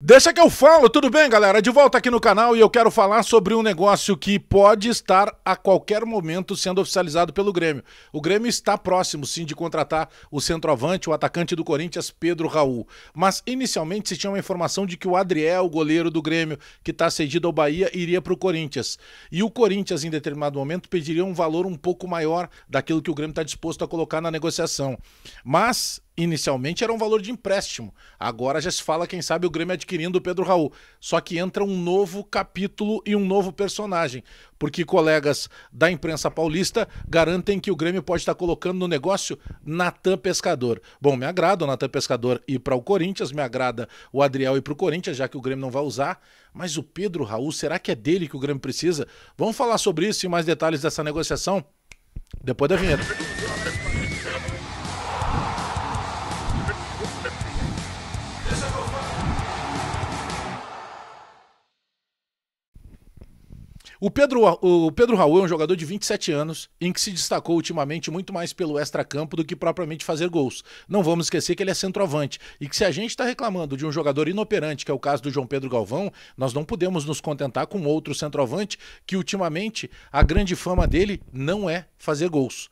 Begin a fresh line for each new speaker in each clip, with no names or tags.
Deixa que eu falo, tudo bem, galera? De volta aqui no canal e eu quero falar sobre um negócio que pode estar a qualquer momento sendo oficializado pelo Grêmio. O Grêmio está próximo, sim, de contratar o centroavante, o atacante do Corinthians, Pedro Raul. Mas inicialmente se tinha uma informação de que o Adriel, o goleiro do Grêmio, que está cedido ao Bahia, iria para o Corinthians. E o Corinthians, em determinado momento, pediria um valor um pouco maior daquilo que o Grêmio está disposto a colocar na negociação. Mas Inicialmente era um valor de empréstimo. Agora já se fala, quem sabe, o Grêmio adquirindo o Pedro Raul. Só que entra um novo capítulo e um novo personagem. Porque colegas da imprensa paulista garantem que o Grêmio pode estar colocando no negócio Natan Pescador. Bom, me agrada o Natan Pescador ir para o Corinthians, me agrada o Adriel ir para o Corinthians, já que o Grêmio não vai usar. Mas o Pedro Raul, será que é dele que o Grêmio precisa? Vamos falar sobre isso e mais detalhes dessa negociação depois da vinheta. O Pedro, o Pedro Raul é um jogador de 27 anos, em que se destacou ultimamente muito mais pelo extra campo do que propriamente fazer gols. Não vamos esquecer que ele é centroavante e que se a gente está reclamando de um jogador inoperante, que é o caso do João Pedro Galvão, nós não podemos nos contentar com outro centroavante que ultimamente a grande fama dele não é fazer gols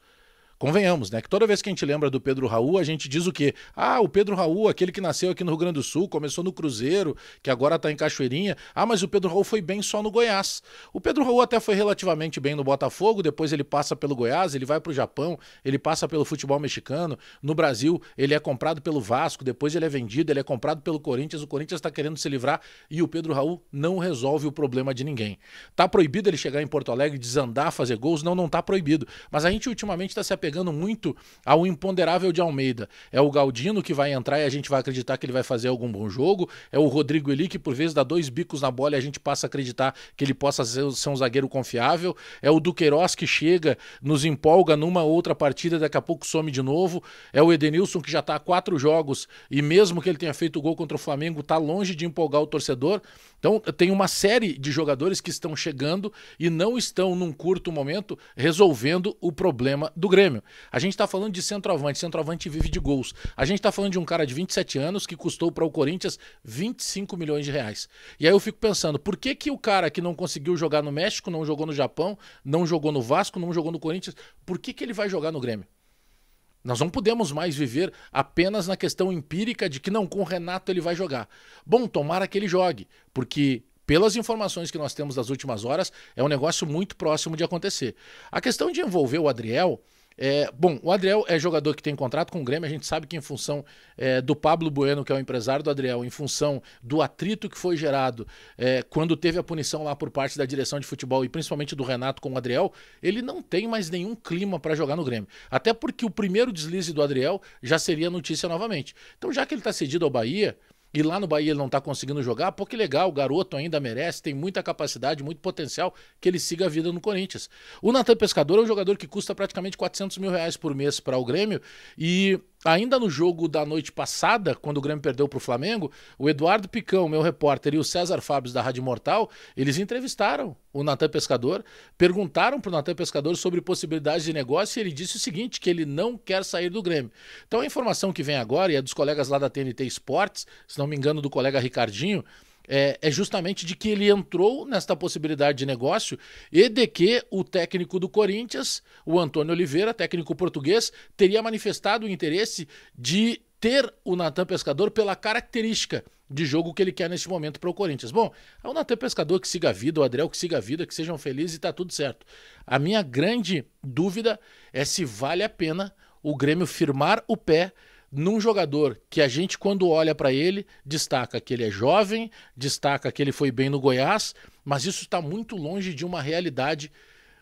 convenhamos, né? Que toda vez que a gente lembra do Pedro Raul, a gente diz o quê? Ah, o Pedro Raul, aquele que nasceu aqui no Rio Grande do Sul, começou no Cruzeiro, que agora tá em Cachoeirinha. Ah, mas o Pedro Raul foi bem só no Goiás. O Pedro Raul até foi relativamente bem no Botafogo, depois ele passa pelo Goiás, ele vai pro Japão, ele passa pelo futebol mexicano. No Brasil, ele é comprado pelo Vasco, depois ele é vendido, ele é comprado pelo Corinthians, o Corinthians tá querendo se livrar e o Pedro Raul não resolve o problema de ninguém. Tá proibido ele chegar em Porto Alegre, desandar, fazer gols? Não, não tá proibido. Mas a gente ultimamente tá se apegando muito ao imponderável de Almeida. É o Galdino que vai entrar e a gente vai acreditar que ele vai fazer algum bom jogo. É o Rodrigo Eli que por vezes dá dois bicos na bola e a gente passa a acreditar que ele possa ser, ser um zagueiro confiável. É o Duqueiroz que chega, nos empolga numa outra partida, daqui a pouco some de novo. É o Edenilson que já está há quatro jogos e mesmo que ele tenha feito gol contra o Flamengo, está longe de empolgar o torcedor. Então tem uma série de jogadores que estão chegando e não estão num curto momento resolvendo o problema do Grêmio. Grêmio. A gente está falando de centroavante, centroavante vive de gols. A gente está falando de um cara de 27 anos que custou para o Corinthians 25 milhões de reais. E aí eu fico pensando, por que, que o cara que não conseguiu jogar no México, não jogou no Japão, não jogou no Vasco, não jogou no Corinthians, por que, que ele vai jogar no Grêmio? Nós não podemos mais viver apenas na questão empírica de que não, com o Renato ele vai jogar. Bom, tomara que ele jogue, porque pelas informações que nós temos das últimas horas, é um negócio muito próximo de acontecer. A questão de envolver o Adriel é, bom, o Adriel é jogador que tem contrato com o Grêmio. A gente sabe que, em função é, do Pablo Bueno, que é o empresário do Adriel, em função do atrito que foi gerado é, quando teve a punição lá por parte da direção de futebol e principalmente do Renato com o Adriel, ele não tem mais nenhum clima para jogar no Grêmio. Até porque o primeiro deslize do Adriel já seria notícia novamente. Então, já que ele está cedido ao Bahia e lá no Bahia ele não está conseguindo jogar, pô, que legal, o garoto ainda merece, tem muita capacidade, muito potencial, que ele siga a vida no Corinthians. O Natan Pescador é um jogador que custa praticamente 400 mil reais por mês para o Grêmio e Ainda no jogo da noite passada, quando o Grêmio perdeu para o Flamengo, o Eduardo Picão, meu repórter, e o César Fábio da Rádio Mortal, eles entrevistaram o Natan Pescador, perguntaram para o Natan Pescador sobre possibilidades de negócio e ele disse o seguinte, que ele não quer sair do Grêmio. Então a informação que vem agora, e é dos colegas lá da TNT Esportes, se não me engano do colega Ricardinho, é, é, justamente de que ele entrou nesta possibilidade de negócio e de que o técnico do Corinthians, o Antônio Oliveira, técnico português, teria manifestado o interesse de ter o Natan Pescador pela característica de jogo que ele quer neste momento para o Corinthians. Bom, é o Natan Pescador que siga a vida, o Adriel que siga a vida, que sejam felizes e está tudo certo. A minha grande dúvida é se vale a pena o Grêmio firmar o pé num jogador que a gente, quando olha para ele, destaca que ele é jovem, destaca que ele foi bem no Goiás, mas isso está muito longe de uma realidade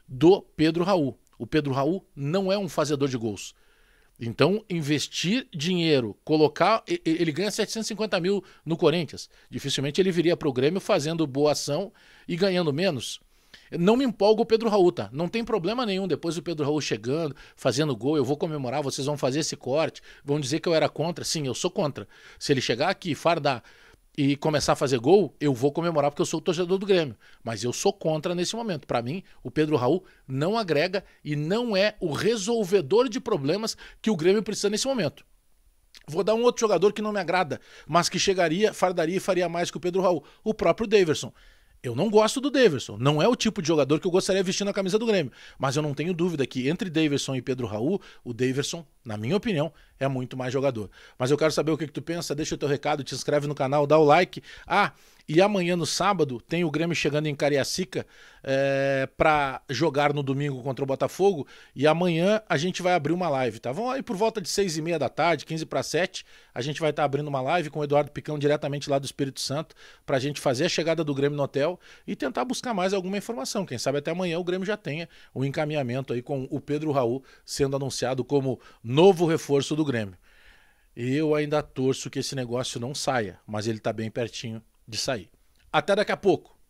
do Pedro Raul. O Pedro Raul não é um fazedor de gols. Então, investir dinheiro, colocar. Ele ganha 750 mil no Corinthians. Dificilmente ele viria para o Grêmio fazendo boa ação e ganhando menos. Não me empolga o Pedro Raul, tá? Não tem problema nenhum. Depois o Pedro Raul chegando, fazendo gol, eu vou comemorar, vocês vão fazer esse corte, vão dizer que eu era contra. Sim, eu sou contra. Se ele chegar aqui, fardar e começar a fazer gol, eu vou comemorar porque eu sou torcedor do Grêmio. Mas eu sou contra nesse momento. Para mim, o Pedro Raul não agrega e não é o resolvedor de problemas que o Grêmio precisa nesse momento. Vou dar um outro jogador que não me agrada, mas que chegaria, fardaria e faria mais que o Pedro Raul, o próprio Davidson. Eu não gosto do Daverson. Não é o tipo de jogador que eu gostaria vestindo a camisa do Grêmio. Mas eu não tenho dúvida que entre Daverson e Pedro Raul, o Daverson, na minha opinião, é muito mais jogador. Mas eu quero saber o que, que tu pensa. Deixa o teu recado, te inscreve no canal, dá o like. Ah, e amanhã, no sábado, tem o Grêmio chegando em Cariacica é, eh, para jogar no domingo contra o Botafogo. E amanhã a gente vai abrir uma live, tá? Vão aí por volta de seis e meia da tarde, 15 para sete a gente vai estar tá abrindo uma live com o Eduardo Picão diretamente lá do Espírito Santo para a gente fazer a chegada do Grêmio no hotel e tentar buscar mais alguma informação. Quem sabe até amanhã o Grêmio já tenha o um encaminhamento aí com o Pedro Raul sendo anunciado como novo reforço do Grêmio. Eu ainda torço que esse negócio não saia, mas ele está bem pertinho de sair. Até daqui a pouco.